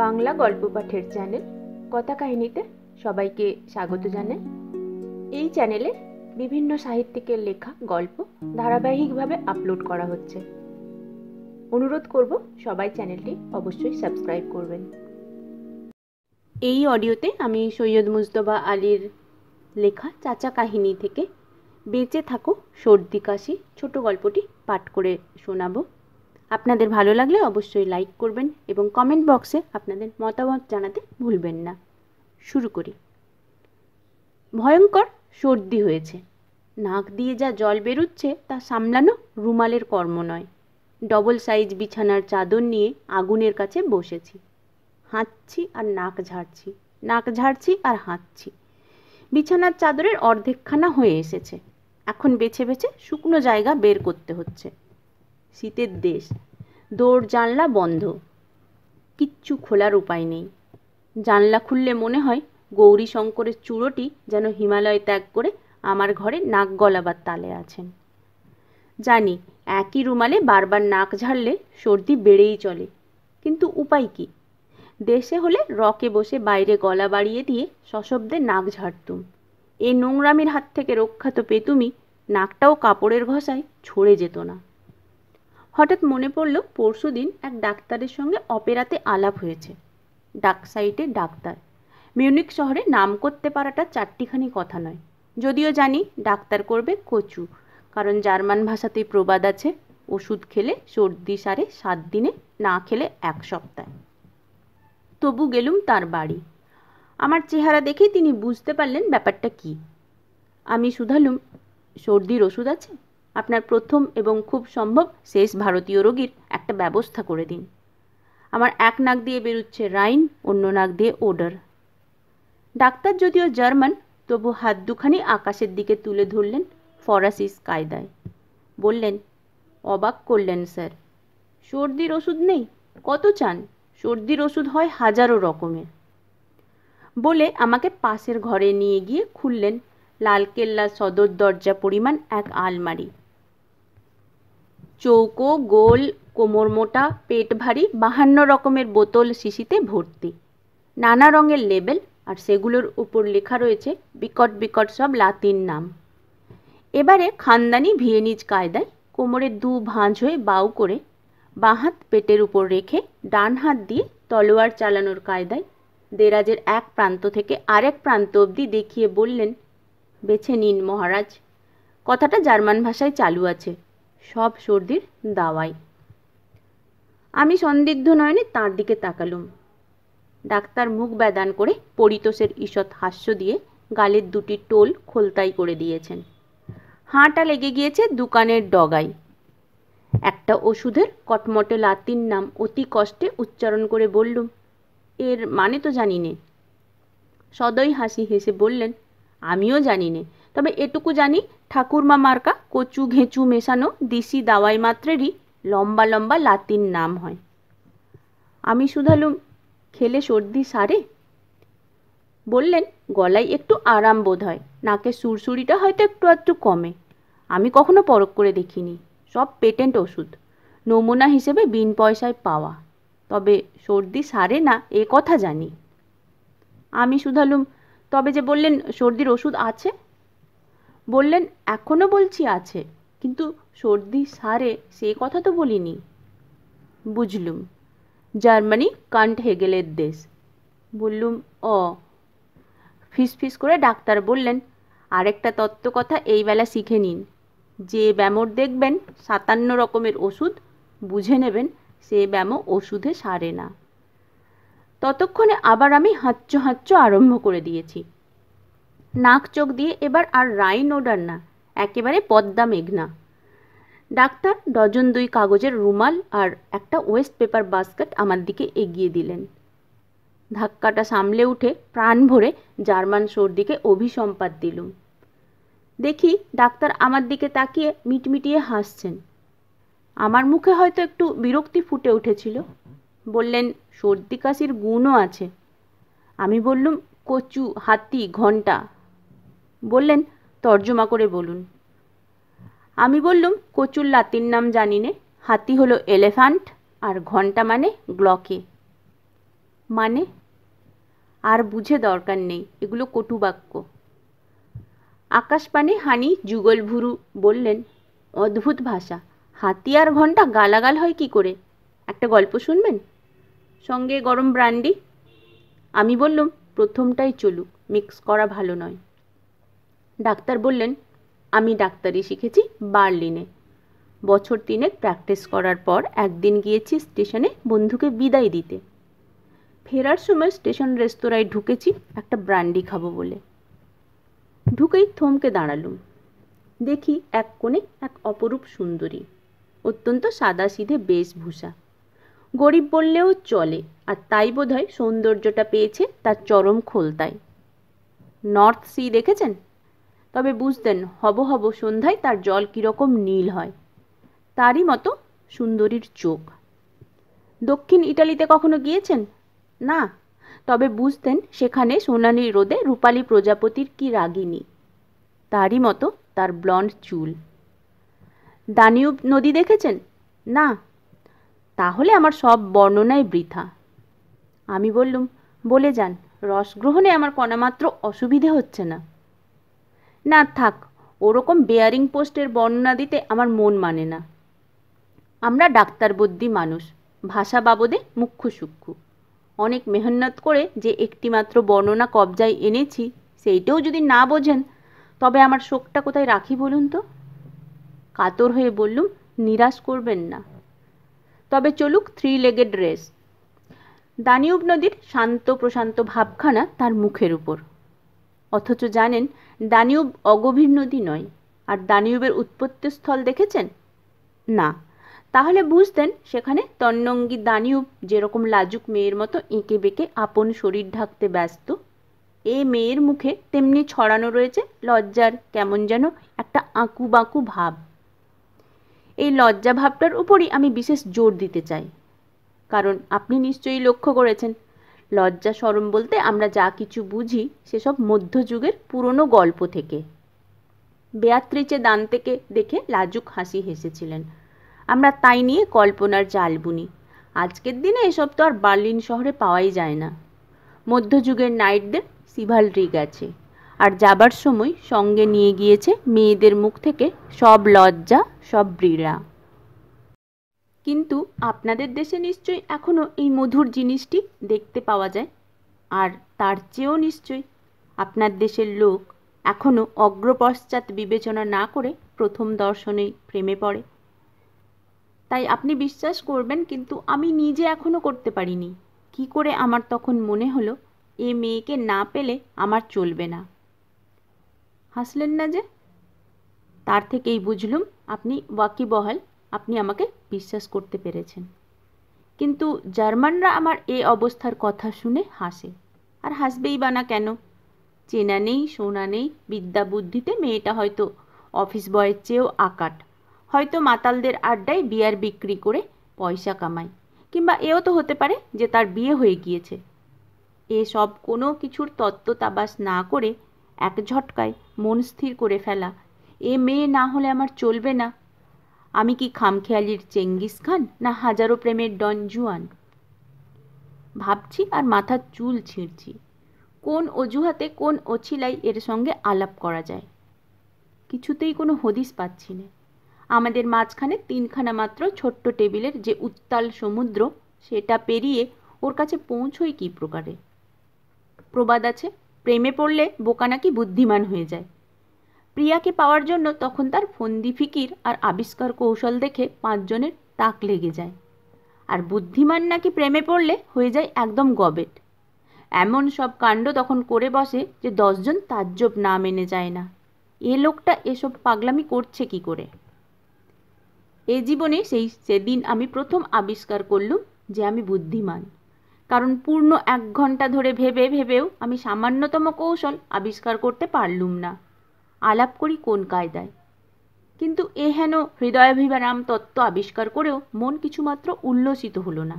বাংলা গল্প পাঠের চ্যানেল কথা কাহিনীতে সবাইকে স্বাগত জানাই এই চ্যানেলে বিভিন্ন সাহিত্যিকের লেখা গল্প ধারাবাহিকভাবে আপলোড করা হচ্ছে অনুরোধ করব সবাই চ্যানেলটি অবশ্যই সাবস্ক্রাইব করবেন এই অডিওতে আমি সৈয়দ মুজতবা আলীর লেখা চাচা কাহিনী থেকে বেঁচে থাকো সর্দি কাশি ছোট গল্পটি পাঠ করে শোনাবো আপনাদের ভালো লাগলে অবশ্যই লাইক করবেন এবং কমেন্ট বক্সে আপনাদের মতামত জানাতে ভুলবেন না শুরু করি ভয়ঙ্কর সর্দি হয়েছে নাক দিয়ে যা জল বেরোচ্ছে তা সামলানো রুমালের কর্ম নয় ডবল সাইজ বিছানার চাদর নিয়ে আগুনের কাছে বসেছি হাঁচছি আর নাক ঝাড়ছি নাক ঝাড়ছি আর হাঁচছি বিছানার চাদরের অর্ধেকখানা হয়ে এসেছে এখন বেছে বেছে শুকনো জায়গা বের করতে হচ্ছে শীতের দেশ দৌড় জানলা বন্ধ কিচ্ছু খোলার উপায় নেই জানলা খুললে মনে হয় গৌরী শঙ্করের চূড়োটি যেন হিমালয় ত্যাগ করে আমার ঘরে নাক গলাবার তালে আছেন জানি একই রুমালে বারবার নাক ঝাড়লে সর্দি বেড়েই চলে কিন্তু উপায় কি দেশে হলে রকে বসে বাইরে গলা বাড়িয়ে দিয়ে সশব্দে নাক ঝাড়তুম এ নোংরামির হাত থেকে রক্ষা তো পেতুমি নাকটাও কাপড়ের ঘষায় ছড়ে যেত না হঠাৎ মনে পড়ল পরশু দিন এক ডাক্তারের সঙ্গে অপেরাতে আলাপ হয়েছে ডাক ডাক্তার মিউনিক শহরে নাম করতে পারাটা চারটিখানি কথা নয় যদিও জানি ডাক্তার করবে কচু কারণ জার্মান ভাষাতেই প্রবাদ আছে ওষুধ খেলে সর্দি সারে সাত দিনে না খেলে এক সপ্তাহ তবু গেলুম তার বাড়ি আমার চেহারা দেখে তিনি বুঝতে পারলেন ব্যাপারটা কি আমি শুধালুম সর্দির ওষুধ আছে আপনার প্রথম এবং খুব সম্ভব শেষ ভারতীয় রোগীর একটা ব্যবস্থা করে দিন আমার এক নাক দিয়ে বেরুচ্ছে রাইন অন্য নাক দিয়ে ওডার ডাক্তার যদিও জার্মান তবু হাত দুখানি আকাশের দিকে তুলে ধরলেন ফরাসিস কায়দায় বললেন অবাক করলেন স্যার সর্দির ওষুধ নেই কত চান সর্দির ওষুধ হয় হাজারো রকমের বলে আমাকে পাশের ঘরে নিয়ে গিয়ে খুললেন লালকেল্লা সদর দরজা পরিমাণ এক আলমারি চৌকো গোল কোমর মোটা পেট ভারী বাহান্ন রকমের বোতল শিশিতে ভর্তি নানা রঙের লেবেল আর সেগুলোর উপর লেখা রয়েছে বিকট বিকট সব লাতিন নাম এবারে খানদানি ভিয়েনিজ কায়দায় কোমরে দু ভাঁজ হয়ে বাউ করে বাঁহাত পেটের উপর রেখে ডান হাত দিয়ে তলোয়ার চালানোর কায়দায় দেরাজের এক প্রান্ত থেকে আরেক প্রান্ত অবধি দেখিয়ে বললেন বেছে নিন মহারাজ কথাটা জার্মান ভাষায় চালু আছে সব সর্দির দাওয়াই আমি সন্দিগ্ধ নয়নে তার দিকে তাকালুম ডাক্তার মুখ ব্যদান করে পরিতোষের ঈষৎ হাস্য দিয়ে গালের দুটি টোল খোলতাই করে দিয়েছেন হাঁটা লেগে গিয়েছে দোকানের ডগায় একটা ওষুধের কটমটে লাতির নাম অতি কষ্টে উচ্চারণ করে বললুম এর মানে তো জানি নে সদয় হাসি হেসে বললেন আমিও জানি নে তবে এটুকু জানি ঠাকুরমা মার্কা কচু ঘেঁচু মেশানো দিশি দাওয়াই মাত্রেরই লম্বা লম্বা লাতিন নাম হয় আমি শুধালুম খেলে সর্দি সারে বললেন গলায় একটু আরাম বোধ হয় নাকের সুরসুরিটা হয়তো একটু একটু কমে আমি কখনো পরখ করে দেখিনি সব পেটেন্ট ওষুধ নমুনা হিসেবে বিন পয়সায় পাওয়া তবে সর্দি সারে না এ কথা জানি আমি শুধালুম তবে যে বললেন সর্দির ওষুধ আছে বললেন এখনও বলছি আছে কিন্তু সর্দি সারে সে কথা তো বলিনি বুঝলুম জার্মানি কান্ট হেগেলের দেশ বললুম অ ফিস করে ডাক্তার বললেন আরেকটা তত্ত্ব কথা এই বেলা শিখে নিন যে ব্যামোর দেখবেন সাতান্ন রকমের ওষুধ বুঝে নেবেন সে ব্যামো ওষুধে সারে না ততক্ষণে আবার আমি হাঁচ্চ হাঁচ্চ আরম্ভ করে দিয়েছি নাক চোখ দিয়ে এবার আর রাইন ওডার না একেবারে পদ্মা মেঘনা ডাক্তার ডজন দুই কাগজের রুমাল আর একটা ওয়েস্ট পেপার বাস্কেট আমার দিকে এগিয়ে দিলেন ধাক্কাটা সামলে উঠে প্রাণ ভরে জার্মান সর্দিকে অভিসম্পাত দিলুম দেখি ডাক্তার আমার দিকে তাকিয়ে মিটমিটিয়ে হাসছেন আমার মুখে হয়তো একটু বিরক্তি ফুটে উঠেছিল বললেন সর্দি কাশির গুণও আছে আমি বললুম কচু হাতি ঘন্টা বললেন তর্জমা করে বলুন আমি বললুম কচুর লাতির নাম জানি নে হাতি হলো এলিফ্যান্ট আর ঘন্টা মানে গ্লকে মানে আর বুঝে দরকার নেই এগুলো কটু বাক্য আকাশপানে হানি যুগলভুরু বললেন অদ্ভুত ভাষা হাতি আর ঘন্টা গালাগাল হয় কি করে একটা গল্প শুনবেন সঙ্গে গরম ব্রান্ডি আমি বললুম প্রথমটাই চলুক মিক্স করা ভালো নয় ডাক্তার বললেন আমি ডাক্তারি শিখেছি বার্লিনে বছর তিনেক প্র্যাকটিস করার পর একদিন গিয়েছি স্টেশনে বন্ধুকে বিদায় দিতে ফেরার সময় স্টেশন রেস্তোরাঁয় ঢুকেছি একটা ব্র্যান্ডি খাবো বলে ঢুকেই থমকে দাঁড়ালুম দেখি এক কোণে এক অপরূপ সুন্দরী অত্যন্ত সাদা সিধে বেশভূষা গরিব বললেও চলে আর তাই বোধহয় সৌন্দর্যটা পেয়েছে তার চরম খোলতায় নর্থ সি দেখেছেন তবে বুঝতেন হব হব সন্ধ্যায় তার জল কীরকম নীল হয় তারই মতো সুন্দরীর চোখ দক্ষিণ ইটালিতে কখনো গিয়েছেন না তবে বুঝতেন সেখানে সোনালি রোদে রূপালী প্রজাপতির কি রাগিনী তারই মতো তার ব্লন্ড চুল দানিউব নদী দেখেছেন না তাহলে আমার সব বর্ণনায় বৃথা আমি বললুম বলে যান রসগ্রহণে আমার কণামাত্র অসুবিধে হচ্ছে না না থাক ওরকম বেয়ারিং পোস্টের বর্ণনা দিতে আমার মন মানে না আমরা ডাক্তার বুদ্ধি মানুষ ভাষা বাবদে মুখ্য সূক্ষ্ম অনেক মেহনত করে যে একটিমাত্র বর্ণনা কবজায় এনেছি সেইটাও যদি না বোঝেন তবে আমার শোকটা কোথায় রাখি বলুন তো কাতর হয়ে বললুম নিরাশ করবেন না তবে চলুক থ্রি লেগেড রেস দানিউব নদীর শান্ত প্রশান্ত ভাবখানা তার মুখের উপর অথচ জানেন দানিউব অগভীর নদী নয় আর দানিউবের উৎপত্তি স্থল দেখেছেন না তাহলে বুঝতেন সেখানে তন্নঙ্গি দানিউব যেরকম লাজুক মেয়ের মতো এঁকে বেঁকে আপন শরীর ঢাকতে ব্যস্ত এ মেয়ের মুখে তেমনি ছড়ানো রয়েছে লজ্জার কেমন যেন একটা আঁকু বাঁকু ভাব এই লজ্জা ভাবটার উপরই আমি বিশেষ জোর দিতে চাই কারণ আপনি নিশ্চয়ই লক্ষ্য করেছেন লজ্জা সরম বলতে আমরা যা কিছু বুঝি সেসব মধ্যযুগের পুরনো গল্প থেকে বেয়াত্রিচে দান থেকে দেখে লাজুক হাসি হেসেছিলেন আমরা তাই নিয়ে কল্পনার জাল বুনি আজকের দিনে এসব তো আর বার্লিন শহরে পাওয়াই যায় না মধ্যযুগের নাইটদের সিভাল রিগ আছে আর যাবার সময় সঙ্গে নিয়ে গিয়েছে মেয়েদের মুখ থেকে সব লজ্জা সব ব্রীড়া কিন্তু আপনাদের দেশে নিশ্চয়ই এখনও এই মধুর জিনিসটি দেখতে পাওয়া যায় আর তার চেয়েও নিশ্চয়ই আপনার দেশের লোক এখনও অগ্রপশ্চাৎ বিবেচনা না করে প্রথম দর্শনেই প্রেমে পড়ে তাই আপনি বিশ্বাস করবেন কিন্তু আমি নিজে এখনও করতে পারিনি কি করে আমার তখন মনে হলো এ মেয়েকে না পেলে আমার চলবে না হাসলেন না যে তার থেকেই বুঝলুম আপনি ওয়াকিবহাল আপনি আমাকে বিশ্বাস করতে পেরেছেন কিন্তু জার্মানরা আমার এ অবস্থার কথা শুনে হাসে আর হাসবেই বা না কেন চেনা নেই শোনা নেই বিদ্যা বুদ্ধিতে মেয়েটা হয়তো অফিস বয়ের চেয়েও আকাট হয়তো মাতালদের আড্ডায় বিয়ার বিক্রি করে পয়সা কামায় কিংবা এও তো হতে পারে যে তার বিয়ে হয়ে গিয়েছে এ সব কোনো কিছুর তত্ত্বতাবাস না করে এক ঝটকায় মন স্থির করে ফেলা এ মেয়ে না হলে আমার চলবে না আমি কি খামখেয়ালির চেঙ্গিস খান না হাজারো প্রেমের ডন জুয়ান ভাবছি আর মাথার চুল ছিঁড়ছি কোন অজুহাতে কোন অছিলাই এর সঙ্গে আলাপ করা যায় কিছুতেই কোনো হদিস পাচ্ছি না আমাদের মাঝখানে তিনখানা মাত্র ছোট্ট টেবিলের যে উত্তাল সমুদ্র সেটা পেরিয়ে ওর কাছে পৌঁছই কী প্রকারে প্রবাদ আছে প্রেমে পড়লে বোকা নাকি বুদ্ধিমান হয়ে যায় প্রিয়াকে পাওয়ার জন্য তখন তার ফন্দি ফিকির আর আবিষ্কার কৌশল দেখে পাঁচজনের তাক লেগে যায় আর বুদ্ধিমান নাকি প্রেমে পড়লে হয়ে যায় একদম গবেট এমন সব কাণ্ড তখন করে বসে যে দশজন তাজ্জব না মেনে যায় না এ লোকটা এসব পাগলামি করছে কি করে এ জীবনে সেই সেদিন আমি প্রথম আবিষ্কার করলুম যে আমি বুদ্ধিমান কারণ পূর্ণ এক ঘন্টা ধরে ভেবে ভেবেও আমি সামান্যতম কৌশল আবিষ্কার করতে পারলুম না আলাপ করি কোন কায়দায় কিন্তু এ হেন হৃদয়াভিবারাম তত্ত্ব আবিষ্কার করেও মন কিছুমাত্র উল্লসিত হলো না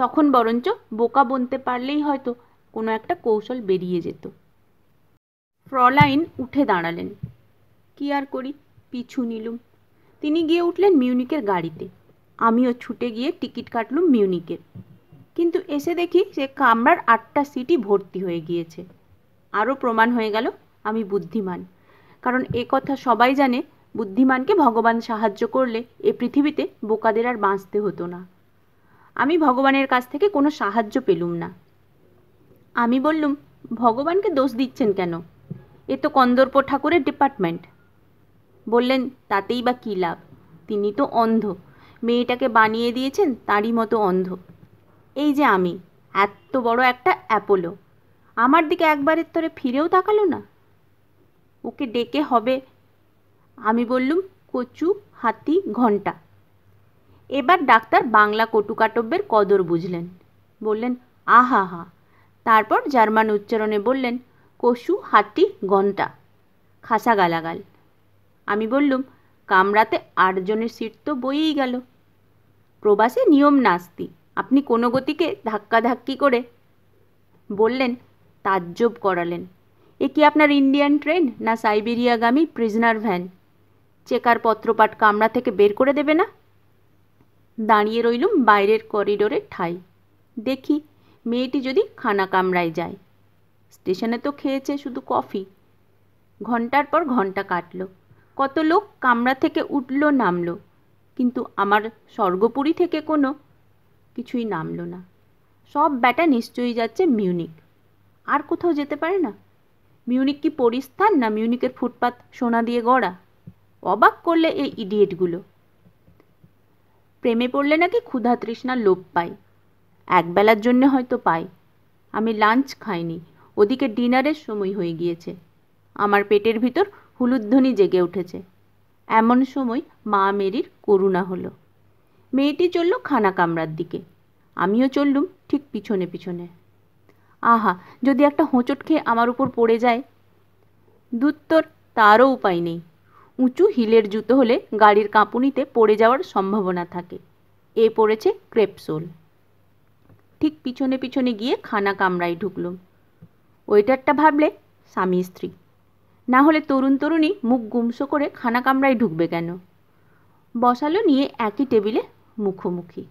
তখন বরঞ্চ বোকা বনতে পারলেই হয়তো কোনো একটা কৌশল বেরিয়ে যেত ফ্রলাইন উঠে দাঁড়ালেন কি আর করি পিছু নিলুম তিনি গিয়ে উঠলেন মিউনিকের গাড়িতে আমিও ছুটে গিয়ে টিকিট কাটলুম মিউনিকের কিন্তু এসে দেখি যে কামরার আটটা সিটি ভর্তি হয়ে গিয়েছে আরও প্রমাণ হয়ে গেল আমি বুদ্ধিমান কারণ এ কথা সবাই জানে বুদ্ধিমানকে ভগবান সাহায্য করলে এ পৃথিবীতে বোকাদের আর বাঁচতে হতো না আমি ভগবানের কাছ থেকে কোনো সাহায্য পেলুম না আমি বললুম ভগবানকে দোষ দিচ্ছেন কেন এ তো কন্দর্প ঠাকুরের ডিপার্টমেন্ট বললেন তাতেই বা কী লাভ তিনি তো অন্ধ মেয়েটাকে বানিয়ে দিয়েছেন তারই মতো অন্ধ এই যে আমি এত বড় একটা অ্যাপোলো আমার দিকে একবারের তরে ফিরেও তাকালো না ওকে ডেকে হবে আমি বললুম কচু হাতি ঘন্টা এবার ডাক্তার বাংলা কটুকাটব্যের কদর বুঝলেন বললেন আহা হা তারপর জার্মান উচ্চারণে বললেন কচু হাতি ঘন্টা খাসা গালাগাল আমি বললুম কামরাতে আটজনের সিট তো বইয়েই গেল প্রবাসে নিয়ম নাস্তি আপনি কোনো গতিকে ধাক্কাধাক্কি করে বললেন তাজ্জব করালেন এ কি আপনার ইন্ডিয়ান ট্রেন না সাইবেরিয়াগামী প্রিজনার ভ্যান চেকার পত্রপাঠ কামরা থেকে বের করে দেবে না দাঁড়িয়ে রইলুম বাইরের করিডোরে ঠাই দেখি মেয়েটি যদি খানা কামরায় যায় স্টেশনে তো খেয়েছে শুধু কফি ঘন্টার পর ঘন্টা কাটল কত লোক কামরা থেকে উঠল নামল কিন্তু আমার স্বর্গপুরী থেকে কোনো কিছুই নামল না সব ব্যাটা নিশ্চয়ই যাচ্ছে মিউনিক আর কোথাও যেতে পারে না মিউনিক কি পরিস্থান না মিউনিকের ফুটপাত সোনা দিয়ে গড়া অবাক করলে এই ইডিয়েটগুলো প্রেমে পড়লে নাকি ক্ষুধা তৃষ্ণার লোভ পাই একবেলার জন্য হয়তো পাই আমি লাঞ্চ খাইনি ওদিকে ডিনারের সময় হয়ে গিয়েছে আমার পেটের ভিতর হুলুধ্বনি জেগে উঠেছে এমন সময় মা মেরির করুণা হলো মেয়েটি চলল খানা কামরার দিকে আমিও চললুম ঠিক পিছনে পিছনে আহা যদি একটা হোঁচট খেয়ে আমার উপর পড়ে যায় দুত্তর তারও উপায় নেই উঁচু হিলের জুতো হলে গাড়ির কাঁপুনিতে পড়ে যাওয়ার সম্ভাবনা থাকে এ পড়েছে ক্রেপসোল ঠিক পিছনে পিছনে গিয়ে খানা কামরায় ঢুকল ওয়েটারটা ভাবলে স্বামী স্ত্রী না হলে তরুণ তরুণী মুখ গুমসো করে খানা কামরায় ঢুকবে কেন বসালো নিয়ে একই টেবিলে মুখোমুখি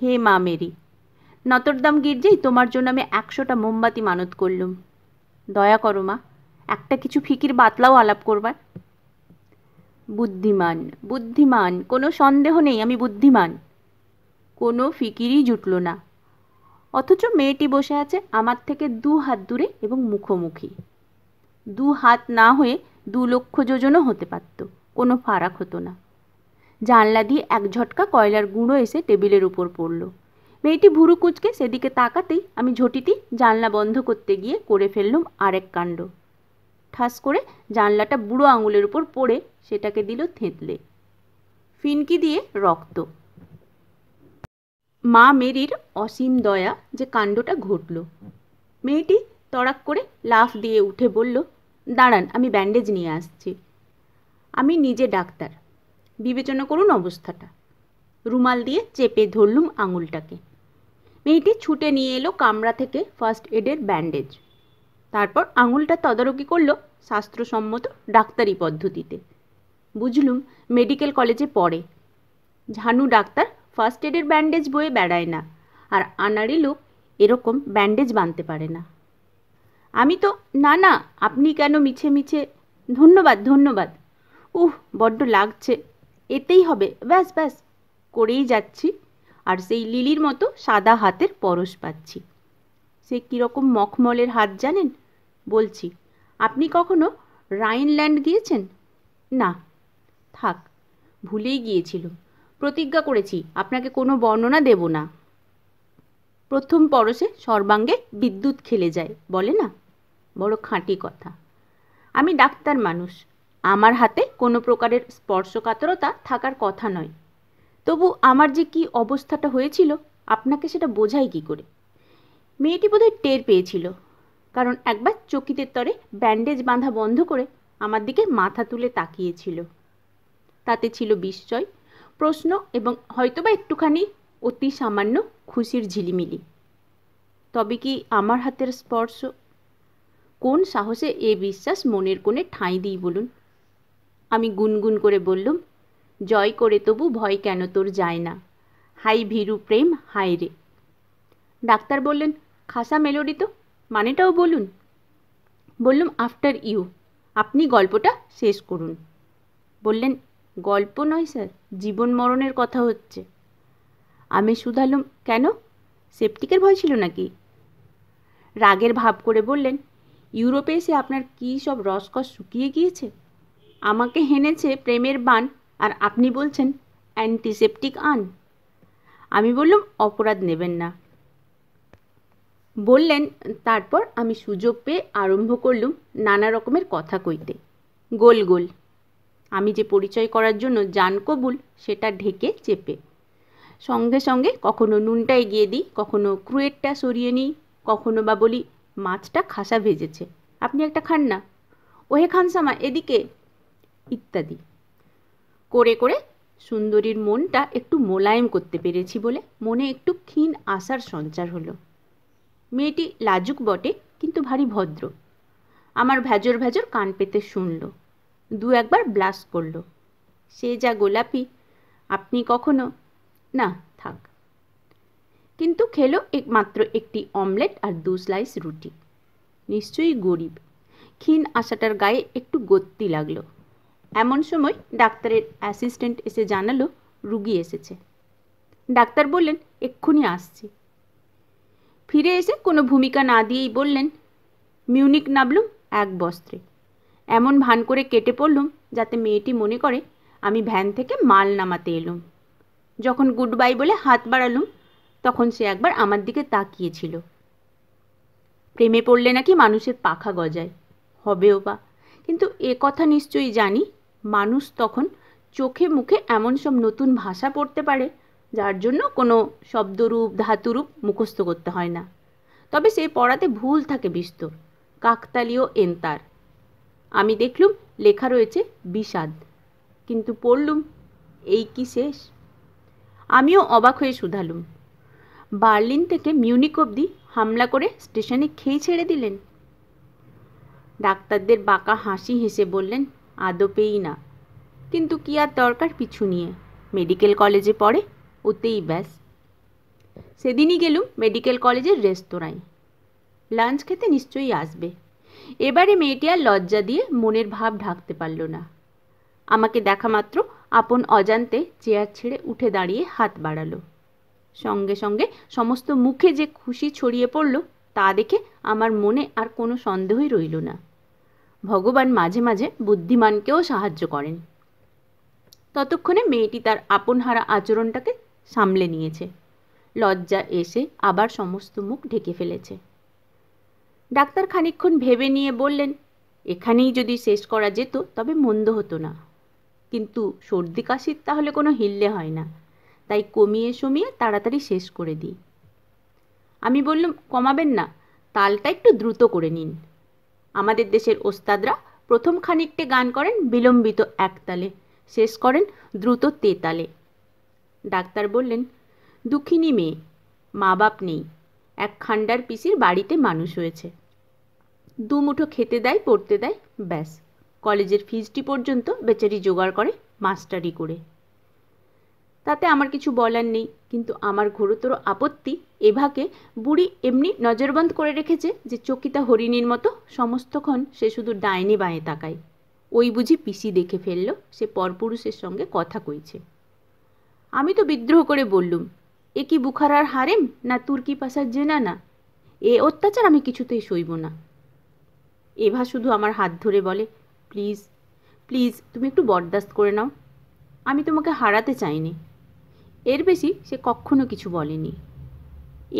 হে মা মেরি নতরদাম গির্জেই তোমার জন্য আমি একশোটা মোমবাতি মানত করলুম দয়া করো মা একটা কিছু ফিকির বাতলাও আলাপ করবার বুদ্ধিমান বুদ্ধিমান কোনো সন্দেহ নেই আমি বুদ্ধিমান কোনো ফিকিরই জুটল না অথচ মেয়েটি বসে আছে আমার থেকে দু হাত দূরে এবং মুখোমুখি দু হাত না হয়ে দু লক্ষ যোজনও হতে পারত কোনো ফারাক হতো না জানলা দিয়ে এক ঝটকা কয়লার গুঁড়ো এসে টেবিলের উপর পড়লো মেয়েটি ভুরু কুচকে সেদিকে তাকাতেই আমি ঝটিটি জানলা বন্ধ করতে গিয়ে করে ফেললুম আরেক কাণ্ড ঠাস করে জানলাটা বুড়ো আঙুলের উপর পড়ে সেটাকে দিল থেঁতলে ফিনকি দিয়ে রক্ত মা মেরির অসীম দয়া যে কাণ্ডটা ঘটল মেয়েটি তড়াক করে লাফ দিয়ে উঠে বলল দাঁড়ান আমি ব্যান্ডেজ নিয়ে আসছি আমি নিজে ডাক্তার বিবেচনা করুন অবস্থাটা রুমাল দিয়ে চেপে ধরলুম আঙুলটাকে মেয়েটি ছুটে নিয়ে এলো কামরা থেকে ফার্স্ট এডের ব্যান্ডেজ তারপর আঙুলটা তদারকি করল স্বাস্থ্যসম্মত ডাক্তারি পদ্ধতিতে বুঝলুম মেডিকেল কলেজে পড়ে ঝানু ডাক্তার ফার্স্ট এডের ব্যান্ডেজ বয়ে বেড়ায় না আর আনারি লোক এরকম ব্যান্ডেজ বাঁধতে পারে না আমি তো না না আপনি কেন মিছে মিছে ধন্যবাদ ধন্যবাদ উহ বড্ড লাগছে এতেই হবে ব্যাস ব্যাস করেই যাচ্ছি আর সেই লিলির মতো সাদা হাতের পরশ পাচ্ছি সে কীরকম মখমলের হাত জানেন বলছি আপনি কখনো রাইনল্যান্ড গিয়েছেন না থাক ভুলেই গিয়েছিল প্রতিজ্ঞা করেছি আপনাকে কোনো বর্ণনা দেব না প্রথম পরশে সর্বাঙ্গে বিদ্যুৎ খেলে যায় বলে না বড় খাঁটি কথা আমি ডাক্তার মানুষ আমার হাতে কোনো প্রকারের স্পর্শকাতরতা থাকার কথা নয় তবু আমার যে কি অবস্থাটা হয়েছিল আপনাকে সেটা বোঝাই কি করে মেয়েটি বোধহয় টের পেয়েছিল কারণ একবার চকিতের তরে ব্যান্ডেজ বাঁধা বন্ধ করে আমার দিকে মাথা তুলে তাকিয়েছিল তাতে ছিল বিস্ময় প্রশ্ন এবং হয়তোবা একটুখানি অতি সামান্য খুশির ঝিলিমিলি তবে কি আমার হাতের স্পর্শ কোন সাহসে এ বিশ্বাস মনের কোণে ঠাঁই দিই বলুন আমি গুনগুন করে বললুম জয় করে তবু ভয় কেন তোর যায় না হাই ভীরু প্রেম হাই রে ডাক্তার বললেন খাসা মেলোডি তো মানেটাও বলুন বললুম আফটার ইউ আপনি গল্পটা শেষ করুন বললেন গল্প নয় স্যার জীবন মরণের কথা হচ্ছে আমি শুধালুম কেন সেপটিকের ভয় ছিল নাকি রাগের ভাব করে বললেন ইউরোপে এসে আপনার কী সব রসকস শুকিয়ে গিয়েছে আমাকে হেনেছে প্রেমের বান আর আপনি বলছেন অ্যান্টিসেপটিক আন আমি বললাম অপরাধ নেবেন না বললেন তারপর আমি সুযোগ পেয়ে আরম্ভ করলুম নানা রকমের কথা কইতে গোল গোল আমি যে পরিচয় করার জন্য জান কবুল সেটা ঢেকে চেপে সঙ্গে সঙ্গে কখনো নুনটা এগিয়ে দিই কখনো ক্রুয়েটটা সরিয়ে নিই কখনো বা বলি মাছটা খাসা ভেজেছে আপনি একটা খান না ওহে খানসামা এদিকে ইত্যাদি করে করে সুন্দরীর মনটা একটু মোলায়েম করতে পেরেছি বলে মনে একটু ক্ষীণ আশার সঞ্চার হলো মেয়েটি লাজুক বটে কিন্তু ভারী ভদ্র আমার ভেজর ভেজর কান পেতে শুনল দু একবার ব্লাস করল সে যা গোলাপি আপনি কখনো না থাক কিন্তু খেলো একমাত্র একটি অমলেট আর দু স্লাইস রুটি নিশ্চয়ই গরিব ক্ষীণ আশাটার গায়ে একটু গত্তি লাগলো এমন সময় ডাক্তারের অ্যাসিস্ট্যান্ট এসে জানালো রুগী এসেছে ডাক্তার বললেন এক্ষুনি আসছি ফিরে এসে কোনো ভূমিকা না দিয়েই বললেন মিউনিক নামলুম এক বস্ত্রে এমন ভান করে কেটে পড়লুম যাতে মেয়েটি মনে করে আমি ভ্যান থেকে মাল নামাতে এলুম যখন গুড বাই বলে হাত বাড়ালুম তখন সে একবার আমার দিকে তাকিয়েছিল প্রেমে পড়লে নাকি মানুষের পাখা গজায় হবেও বা কিন্তু এ কথা নিশ্চয়ই জানি মানুষ তখন চোখে মুখে এমন সব নতুন ভাষা পড়তে পারে যার জন্য কোনো শব্দরূপ ধাতুরূপ মুখস্থ করতে হয় না তবে সে পড়াতে ভুল থাকে বিস্তর কাকতালীয় এন্তার আমি দেখলুম লেখা রয়েছে বিষাদ কিন্তু পড়লুম এই কি শেষ আমিও অবাক হয়ে শুধালুম বার্লিন থেকে মিউনিক অবধি হামলা করে স্টেশনে খেয়ে ছেড়ে দিলেন ডাক্তারদের বাঁকা হাসি হেসে বললেন আদপেই না কিন্তু কি আর দরকার পিছু নিয়ে মেডিকেল কলেজে পড়ে ওতেই ব্যাস সেদিনই গেলুম মেডিকেল কলেজের রেস্তোরাঁয় লাঞ্চ খেতে নিশ্চয়ই আসবে এবারে মেয়েটি আর লজ্জা দিয়ে মনের ভাব ঢাকতে পারল না আমাকে দেখা মাত্র আপন অজান্তে চেয়ার ছেড়ে উঠে দাঁড়িয়ে হাত বাড়ালো সঙ্গে সঙ্গে সমস্ত মুখে যে খুশি ছড়িয়ে পড়ল তা দেখে আমার মনে আর কোনো সন্দেহই রইল না ভগবান মাঝে মাঝে বুদ্ধিমানকেও সাহায্য করেন ততক্ষণে মেয়েটি তার আপনহারা আচরণটাকে সামলে নিয়েছে লজ্জা এসে আবার সমস্ত মুখ ঢেকে ফেলেছে ডাক্তার খানিক্ষণ ভেবে নিয়ে বললেন এখানেই যদি শেষ করা যেত তবে মন্দ হতো না কিন্তু সর্দি কাশির তাহলে কোনো হিললে হয় না তাই কমিয়ে সমিয়ে তাড়াতাড়ি শেষ করে দিই আমি বললাম কমাবেন না তালটা একটু দ্রুত করে নিন আমাদের দেশের ওস্তাদরা প্রথম খানিকটে গান করেন বিলম্বিত একতালে শেষ করেন দ্রুত তেতালে ডাক্তার বললেন দুঃখিনী মেয়ে মা বাপ নেই এক খান্ডার পিসির বাড়িতে মানুষ হয়েছে দুমুঠো খেতে দেয় পড়তে দেয় ব্যাস কলেজের ফিজটি পর্যন্ত বেচারি জোগাড় করে মাস্টারি করে তাতে আমার কিছু বলার নেই কিন্তু আমার ঘোরতর আপত্তি এভাকে বুড়ি এমনি নজরবন্দ করে রেখেছে যে চকিতা হরিণীর মতো সমস্তক্ষণ সে শুধু ডাইনে বাঁয়ে তাকায় ওই বুঝি পিসি দেখে ফেলল সে পরপুরুষের সঙ্গে কথা কইছে আমি তো বিদ্রোহ করে বললুম এ কি বুখারার হারেম না তুর্কি পাশার জেনা না এ অত্যাচার আমি কিছুতেই সইব না এভা শুধু আমার হাত ধরে বলে প্লিজ প্লিজ তুমি একটু বরদাস্ত করে নাও আমি তোমাকে হারাতে চাইনি এর বেশি সে কখনো কিছু বলেনি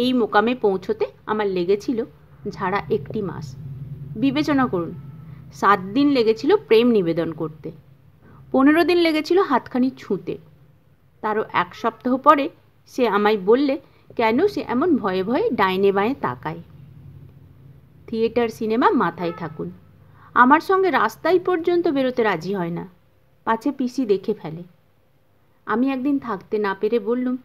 এই মোকামে পৌঁছতে আমার লেগেছিল ঝাড়া একটি মাস বিবেচনা করুন সাত দিন লেগেছিল প্রেম নিবেদন করতে পনেরো দিন লেগেছিল হাতখানি ছুঁতে তারও এক সপ্তাহ পরে সে আমায় বললে কেন সে এমন ভয়ে ভয়ে ডাইনে বাঁয়ে তাকায় থিয়েটার সিনেমা মাথায় থাকুন আমার সঙ্গে রাস্তায় পর্যন্ত বেরোতে রাজি হয় না পাছে পিসি দেখে ফেলে আমি একদিন থাকতে না পেরে বললুম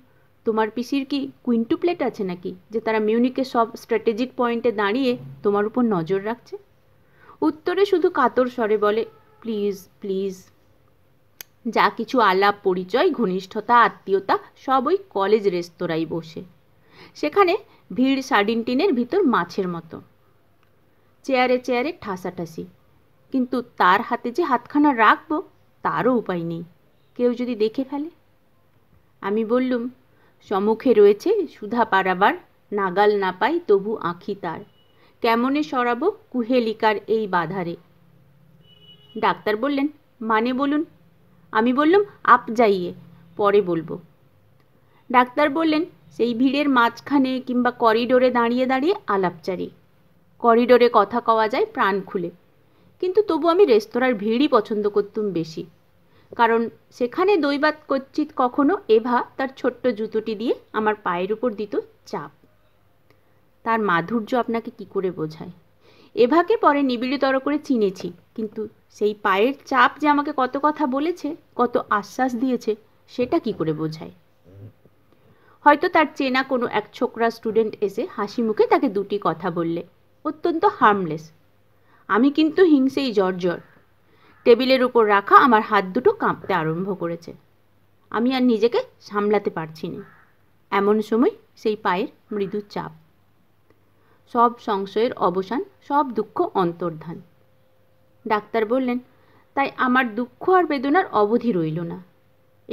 তোমার পিসির কি কুইন্টুপ্লেট আছে নাকি যে তারা মিউনিকের সব স্ট্র্যাটেজিক পয়েন্টে দাঁড়িয়ে তোমার উপর নজর রাখছে উত্তরে শুধু কাতর স্বরে বলে প্লিজ প্লিজ যা কিছু আলাপ পরিচয় ঘনিষ্ঠতা আত্মীয়তা সব ওই কলেজ রেস্তোরাঁয় বসে সেখানে ভিড় সার্ডিন টিনের ভিতর মাছের মতো চেয়ারে চেয়ারে ঠাসাঠাসি কিন্তু তার হাতে যে হাতখানা রাখবো তারও উপায় নেই কেউ যদি দেখে ফেলে আমি বললুম সম্মুখে রয়েছে সুধা পারাবার নাগাল না পাই তবু আঁখি তার কেমনে সরাবো কুহেলিকার এই বাধারে ডাক্তার বললেন মানে বলুন আমি বললাম আপ যাইয়ে পরে বলবো ডাক্তার বললেন সেই ভিড়ের মাঝখানে কিংবা করিডোরে দাঁড়িয়ে দাঁড়িয়ে আলাপচারি করিডোরে কথা কওয়া যায় প্রাণ খুলে কিন্তু তবু আমি রেস্তোরাঁর ভিড়ই পছন্দ করতুম বেশি কারণ সেখানে দৈবাত কচ্চিত কখনো এভা তার ছোট্ট জুতোটি দিয়ে আমার পায়ের উপর দিত চাপ তার মাধুর্য আপনাকে কি করে বোঝায় এভাকে পরে নিবিড়তর করে চিনেছি কিন্তু সেই পায়ের চাপ যে আমাকে কত কথা বলেছে কত আশ্বাস দিয়েছে সেটা কি করে বোঝায় হয়তো তার চেনা কোনো এক ছোকরা স্টুডেন্ট এসে হাসি মুখে তাকে দুটি কথা বললে অত্যন্ত হার্মলেস আমি কিন্তু হিংসেই জর্জর টেবিলের উপর রাখা আমার হাত দুটো কাঁপতে আরম্ভ করেছে আমি আর নিজেকে সামলাতে পারছি না এমন সময় সেই পায়ের মৃদু চাপ সব সংশয়ের অবসান সব দুঃখ অন্তর্ধান ডাক্তার বললেন তাই আমার দুঃখ আর বেদনার অবধি রইল না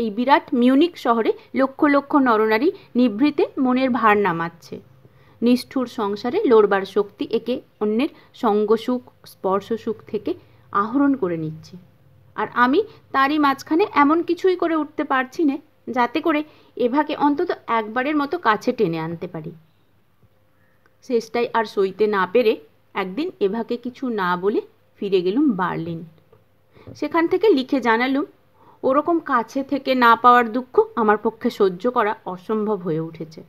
এই বিরাট মিউনিক শহরে লক্ষ লক্ষ নরনারী নিভৃতে মনের ভার নামাচ্ছে নিষ্ঠুর সংসারে লড়বার শক্তি একে অন্যের সঙ্গসুখ স্পর্শসুখ থেকে আহরণ করে নিচ্ছে আর আমি তারই মাঝখানে এমন কিছুই করে উঠতে পারছি না যাতে করে এভাকে অন্তত একবারের মতো কাছে টেনে আনতে পারি শেষটাই আর সইতে না পেরে একদিন এভাকে কিছু না বলে ফিরে গেলুম বার্লিন সেখান থেকে লিখে জানালুম ওরকম কাছে থেকে না পাওয়ার দুঃখ আমার পক্ষে সহ্য করা অসম্ভব হয়ে উঠেছে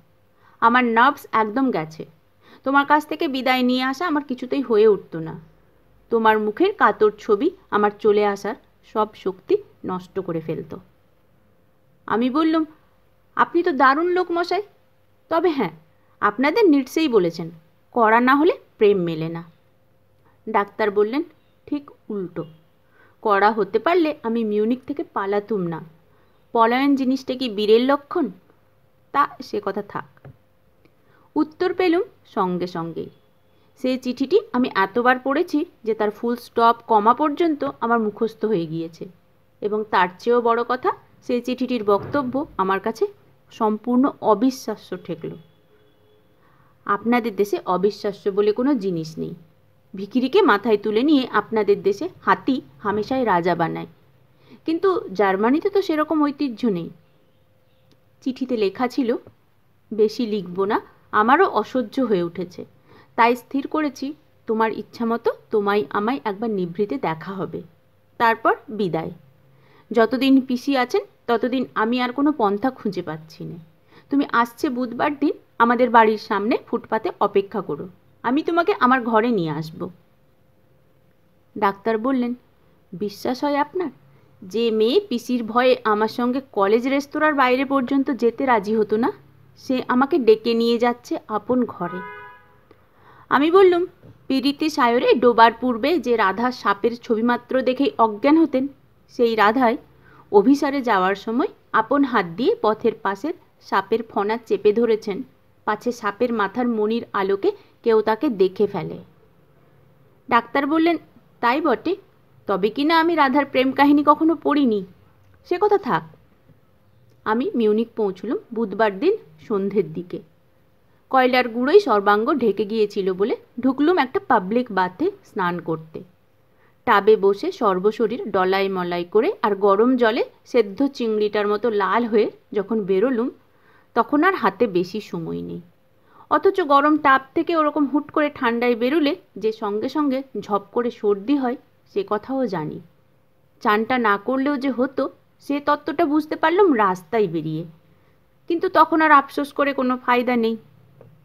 আমার নার্ভস একদম গেছে তোমার কাছ থেকে বিদায় নিয়ে আসা আমার কিছুতেই হয়ে উঠতো না তোমার মুখের কাতর ছবি আমার চলে আসার সব শক্তি নষ্ট করে ফেলত আমি বললাম আপনি তো দারুণ লোক মশাই তবে হ্যাঁ আপনাদের নিটসেই বলেছেন করা না হলে প্রেম মেলে না ডাক্তার বললেন ঠিক উল্টো করা হতে পারলে আমি মিউনিক থেকে পালাতুম না পলায়ন জিনিসটা কি বীরের লক্ষণ তা সে কথা থাক উত্তর পেলুম সঙ্গে সঙ্গেই সেই চিঠিটি আমি এতবার পড়েছি যে তার ফুল স্টপ কমা পর্যন্ত আমার মুখস্থ হয়ে গিয়েছে এবং তার চেয়েও বড় কথা সেই চিঠিটির বক্তব্য আমার কাছে সম্পূর্ণ অবিশ্বাস্য ঠেকল আপনাদের দেশে অবিশ্বাস্য বলে কোনো জিনিস নেই ভিকিরিকে মাথায় তুলে নিয়ে আপনাদের দেশে হাতি হামেশাই রাজা বানায় কিন্তু জার্মানিতে তো সেরকম ঐতিহ্য নেই চিঠিতে লেখা ছিল বেশি লিখব না আমারও অসহ্য হয়ে উঠেছে তাই স্থির করেছি তোমার ইচ্ছা মতো তোমায় আমায় একবার নিভৃতে দেখা হবে তারপর বিদায় যতদিন পিসি আছেন ততদিন আমি আর কোনো পন্থা খুঁজে পাচ্ছি না তুমি আসছে বুধবার দিন আমাদের বাড়ির সামনে ফুটপাতে অপেক্ষা করো আমি তোমাকে আমার ঘরে নিয়ে আসব ডাক্তার বললেন বিশ্বাস হয় আপনার যে মেয়ে পিসির ভয়ে আমার সঙ্গে কলেজ রেস্তোরাঁর বাইরে পর্যন্ত যেতে রাজি হতো না সে আমাকে ডেকে নিয়ে যাচ্ছে আপন ঘরে আমি বললুম পীড়িতি সায়রে ডোবার পূর্বে যে রাধা সাপের ছবিমাত্র দেখেই অজ্ঞান হতেন সেই রাধায় অভিসারে যাওয়ার সময় আপন হাত দিয়ে পথের পাশের সাপের ফনা চেপে ধরেছেন পাছে সাপের মাথার মনির আলোকে কেউ তাকে দেখে ফেলে ডাক্তার বললেন তাই বটে তবে কি না আমি রাধার প্রেম কাহিনী কখনো পড়িনি সে কথা থাক আমি মিউনিক পৌঁছলুম বুধবার দিন সন্ধ্যের দিকে কয়লার গুঁড়োই সর্বাঙ্গ ঢেকে গিয়েছিল বলে ঢুকলুম একটা পাবলিক বাথে স্নান করতে টাবে বসে সর্বশরীর ডলাই মলাই করে আর গরম জলে সেদ্ধ চিংড়িটার মতো লাল হয়ে যখন বেরোলুম তখন আর হাতে বেশি সময় নেই অথচ গরম টাপ থেকে ওরকম হুট করে ঠান্ডায় বেরোলে যে সঙ্গে সঙ্গে ঝপ করে সর্দি হয় সে কথাও জানি চানটা না করলেও যে হতো সে তত্ত্বটা বুঝতে পারলাম রাস্তায় বেরিয়ে কিন্তু তখন আর আফসোস করে কোনো ফায়দা নেই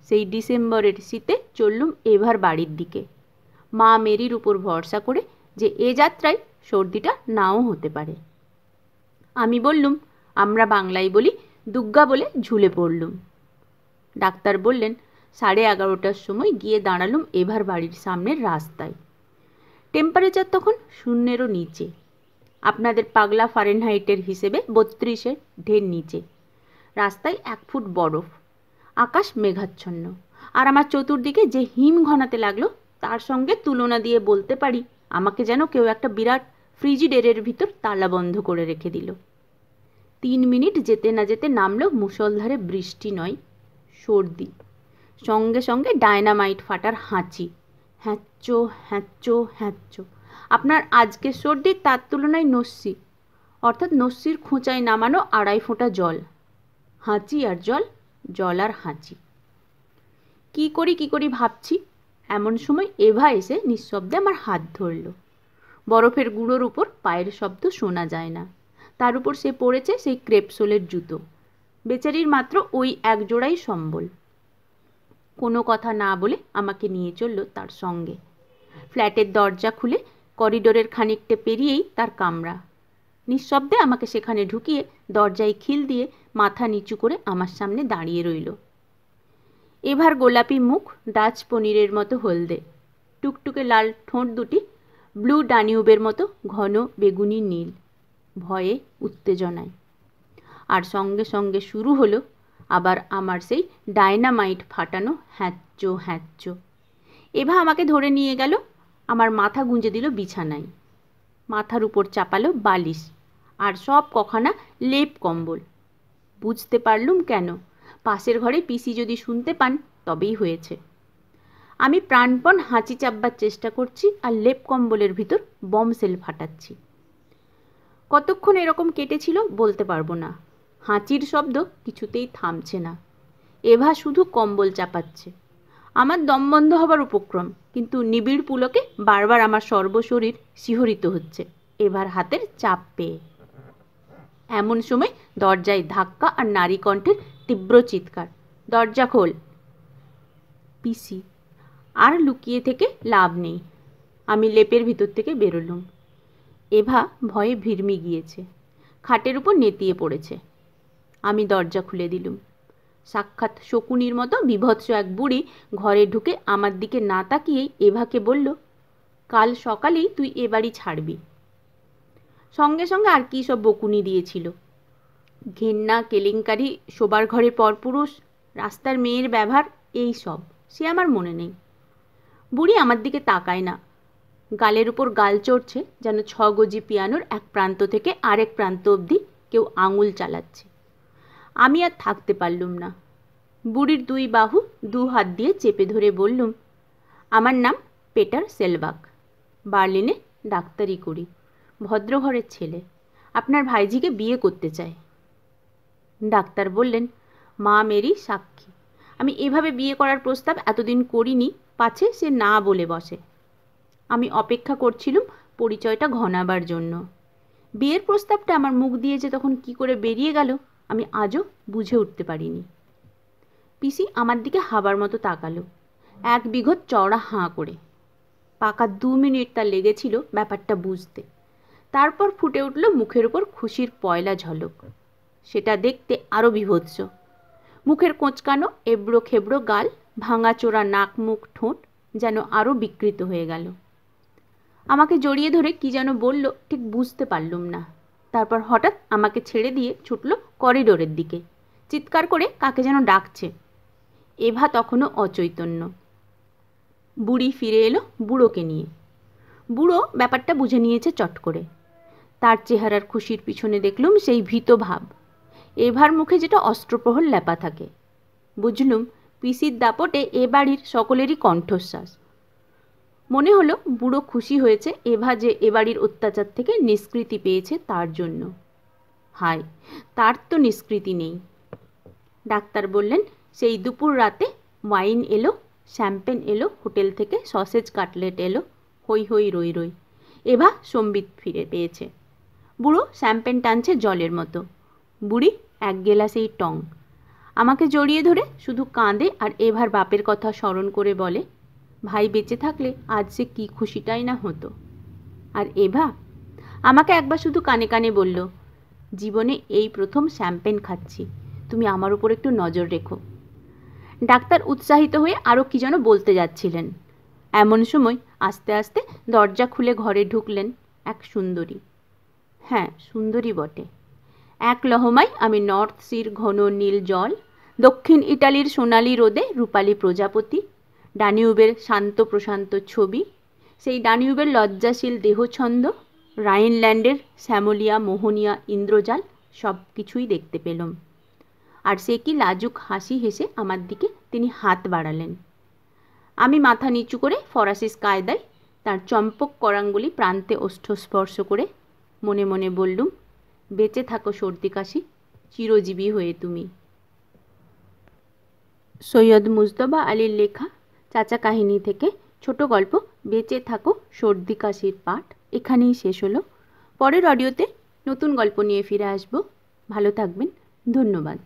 সেই ডিসেম্বরের শীতে চললুম এবার বাড়ির দিকে মা মেরির উপর ভরসা করে যে এ যাত্রায় সর্দিটা নাও হতে পারে আমি বললুম আমরা বাংলায় বলি দুগ্গা বলে ঝুলে পড়লুম ডাক্তার বললেন সাড়ে এগারোটার সময় গিয়ে দাঁড়ালুম এভার বাড়ির সামনের রাস্তায় টেম্পারেচার তখন শূন্যেরও নিচে আপনাদের পাগলা ফারেনহাইটের হিসেবে বত্রিশের ঢের নিচে রাস্তায় এক ফুট বরফ আকাশ মেঘাচ্ছন্ন আর আমার চতুর্দিকে যে হিম ঘনাতে লাগলো তার সঙ্গে তুলনা দিয়ে বলতে পারি আমাকে যেন কেউ একটা বিরাট ফ্রিজিডেরের ভিতর তালা বন্ধ করে রেখে দিল তিন মিনিট যেতে না যেতে নামলো মুসলধারে বৃষ্টি নয় সর্দি সঙ্গে সঙ্গে ডায়নামাইট ফাটার হাঁচি হ্যাঁচো হ্যাঁচো হ্যাঁচো আপনার আজকে সর্দি তার তুলনায় নস্যি অর্থাৎ নস্যির খোঁচায় নামানো আড়াই ফোঁটা জল হাঁচি আর জল জল আর হাঁচি কি করি কি করি ভাবছি এমন সময় এভা এসে নিঃশব্দে আমার হাত ধরল বরফের গুঁড়োর উপর পায়ের শব্দ শোনা যায় না তার উপর সে পড়েছে সেই ক্রেপসোলের জুতো বেচারির মাত্র ওই এক জোড়াই সম্বল কোনো কথা না বলে আমাকে নিয়ে চলল তার সঙ্গে ফ্ল্যাটের দরজা খুলে করিডোরের খানিকটা পেরিয়েই তার কামরা নিঃশব্দে আমাকে সেখানে ঢুকিয়ে দরজায় খিল দিয়ে মাথা নিচু করে আমার সামনে দাঁড়িয়ে রইল এবার গোলাপি মুখ ডাচ পনিরের মতো হলদে টুকটুকে লাল ঠোঁট দুটি ব্লু ডানিউবের মতো ঘন বেগুনি নীল ভয়ে উত্তেজনায় আর সঙ্গে সঙ্গে শুরু হলো আবার আমার সেই ডায়নামাইট ফাটানো হ্যাচ্চো হ্যাচ্চ এভা আমাকে ধরে নিয়ে গেল আমার মাথা গুঁজে দিল বিছানায় মাথার উপর চাপালো বালিশ আর সব কখানা লেপ কম্বল বুঝতে পারলুম কেন পাশের ঘরে পিসি যদি শুনতে পান তবেই হয়েছে আমি প্রাণপণ হাঁচি চাপবার চেষ্টা করছি আর লেপ কম্বলের ভিতর বম সেল ফাটাচ্ছি কতক্ষণ এরকম কেটেছিল বলতে পারবো না হাঁচির শব্দ কিছুতেই থামছে না এভা শুধু কম্বল চাপাচ্ছে আমার দম বন্ধ হবার উপক্রম কিন্তু নিবিড় পুলকে বারবার আমার সর্বশরীর শিহরিত হচ্ছে এবার হাতের চাপ পেয়ে এমন সময় দরজায় ধাক্কা আর নারী কণ্ঠের তীব্র চিৎকার দরজা খোল পিসি আর লুকিয়ে থেকে লাভ নেই আমি লেপের ভিতর থেকে বেরোলুম এভা ভয়ে ভিড়মি গিয়েছে খাটের উপর নেতিয়ে পড়েছে আমি দরজা খুলে দিলুম সাক্ষাৎ শকুনির মতো বিভৎস এক বুড়ি ঘরে ঢুকে আমার দিকে না তাকিয়েই এভাকে বলল কাল সকালেই তুই এ বাড়ি ছাড়বি সঙ্গে সঙ্গে আর কী সব বকুনি দিয়েছিল ঘেন্না কেলেঙ্কারি শোবার ঘরে পরপুরুষ রাস্তার মেয়ের ব্যবহার এই সব সে আমার মনে নেই বুড়ি আমার দিকে তাকায় না গালের উপর গাল চড়ছে যেন ছ গজি পিয়ানোর এক প্রান্ত থেকে আরেক প্রান্ত অবধি কেউ আঙুল চালাচ্ছে আমি আর থাকতে পারলুম না বুড়ির দুই বাহু দু হাত দিয়ে চেপে ধরে বললুম আমার নাম পেটার সেলবাক বার্লিনে ডাক্তারি করি ভদ্রঘরের ছেলে আপনার ভাইজিকে বিয়ে করতে চায় ডাক্তার বললেন মা মেরি সাক্ষী আমি এভাবে বিয়ে করার প্রস্তাব এতদিন করিনি পাছে সে না বলে বসে আমি অপেক্ষা করছিলুম পরিচয়টা ঘনাবার জন্য বিয়ের প্রস্তাবটা আমার মুখ দিয়ে যে তখন কি করে বেরিয়ে গেল আমি আজও বুঝে উঠতে পারিনি পিসি আমার দিকে হাবার মতো তাকালো এক বিঘত চওড়া হাঁ করে পাকা দু মিনিট তার লেগেছিল ব্যাপারটা বুঝতে তারপর ফুটে উঠল মুখের উপর খুশির পয়লা ঝলক সেটা দেখতে আরও বিভৎস মুখের কোঁচকানো এবড়ো খেবড়ো গাল ভাঙাচোরা নাক মুখ ঠোঁট যেন আরও বিকৃত হয়ে গেল আমাকে জড়িয়ে ধরে কি যেন বলল ঠিক বুঝতে পারলুম না তারপর হঠাৎ আমাকে ছেড়ে দিয়ে ছুটল করিডোরের দিকে চিৎকার করে কাকে যেন ডাকছে এভা তখনও অচৈতন্য বুড়ি ফিরে এলো বুড়োকে নিয়ে বুড়ো ব্যাপারটা বুঝে নিয়েছে চট করে তার চেহারার খুশির পিছনে দেখলুম সেই ভীত ভাব এভার মুখে যেটা অস্ত্রপ্রহর লেপা থাকে বুঝলুম পিসির দাপটে এ বাড়ির সকলেরই কণ্ঠশ্বাস মনে হলো বুড়ো খুশি হয়েছে এভা যে এ বাড়ির অত্যাচার থেকে নিষ্কৃতি পেয়েছে তার জন্য হায় তার তো নিষ্কৃতি নেই ডাক্তার বললেন সেই দুপুর রাতে ওয়াইন এলো শ্যাম্পেন এলো হোটেল থেকে সসেজ কাটলেট এলো হই হই রই রই এভা সম্বিত ফিরে পেয়েছে বুড়ো শ্যাম্পেন টানছে জলের মতো বুড়ি এক গেলাস এই টং আমাকে জড়িয়ে ধরে শুধু কাঁদে আর এবার বাপের কথা স্মরণ করে বলে ভাই বেঁচে থাকলে আজ সে কী খুশিটাই না হতো আর এভা আমাকে একবার শুধু কানে কানে বলল জীবনে এই প্রথম শ্যাম্পেন খাচ্ছি তুমি আমার উপর একটু নজর রেখো ডাক্তার উৎসাহিত হয়ে আরও কী যেন বলতে যাচ্ছিলেন এমন সময় আস্তে আস্তে দরজা খুলে ঘরে ঢুকলেন এক সুন্দরী হ্যাঁ সুন্দরী বটে এক লহমায় আমি নর্থ সির ঘন নীল জল দক্ষিণ ইটালির সোনালি রোদে রূপালী প্রজাপতি ডানিউবের শান্ত প্রশান্ত ছবি সেই ডানিউবের লজ্জাশীল দেহছন্দ রাইনল্যান্ডের শ্যামলিয়া মোহনিয়া ইন্দ্রজাল সব কিছুই দেখতে পেলাম আর সে কি লাজুক হাসি হেসে আমার দিকে তিনি হাত বাড়ালেন আমি মাথা নিচু করে ফরাসিস কায়দায় তার চম্পক করাঙ্গুলি প্রান্তে ওষ্ঠ স্পর্শ করে মনে মনে বললুম বেঁচে থাকো সর্দি কাশি চিরজীবী হয়ে তুমি সৈয়দ মুজতবা আলীর লেখা চাচা কাহিনী থেকে ছোট গল্প বেঁচে থাকো সর্দি কাশির পাঠ এখানেই শেষ হলো পরের অডিওতে নতুন গল্প নিয়ে ফিরে আসব ভালো থাকবেন ধন্যবাদ